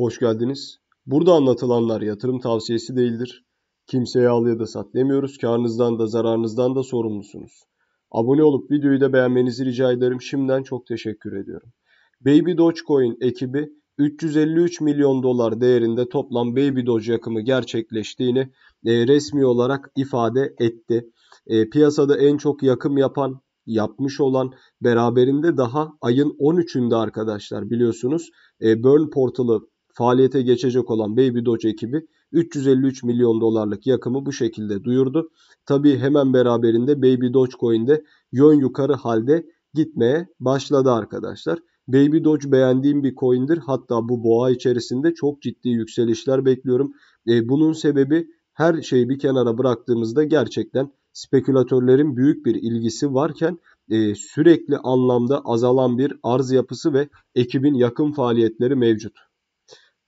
Hoş geldiniz. Burada anlatılanlar yatırım tavsiyesi değildir. Kimseye al ya da sat demiyoruz. Karnınızdan da zararınızdan da sorumlusunuz. Abone olup videoyu da beğenmenizi rica ederim. Şimdiden çok teşekkür ediyorum. Baby Dogecoin ekibi 353 milyon dolar değerinde toplam Baby Doge yakımı gerçekleştiğini e, resmi olarak ifade etti. E, piyasada en çok yakım yapan yapmış olan beraberinde daha ayın 13'ünde arkadaşlar biliyorsunuz e, Burn portalı faaliyete geçecek olan Baby Doge ekibi 353 milyon dolarlık yakımı bu şekilde duyurdu. Tabii hemen beraberinde Baby Dogecoin'de yön yukarı halde gitmeye başladı arkadaşlar. Baby Doge beğendiğim bir coin'dir. Hatta bu boğa içerisinde çok ciddi yükselişler bekliyorum. E, bunun sebebi her şeyi bir kenara bıraktığımızda gerçekten spekülatörlerin büyük bir ilgisi varken e, sürekli anlamda azalan bir arz yapısı ve ekibin yakın faaliyetleri mevcut.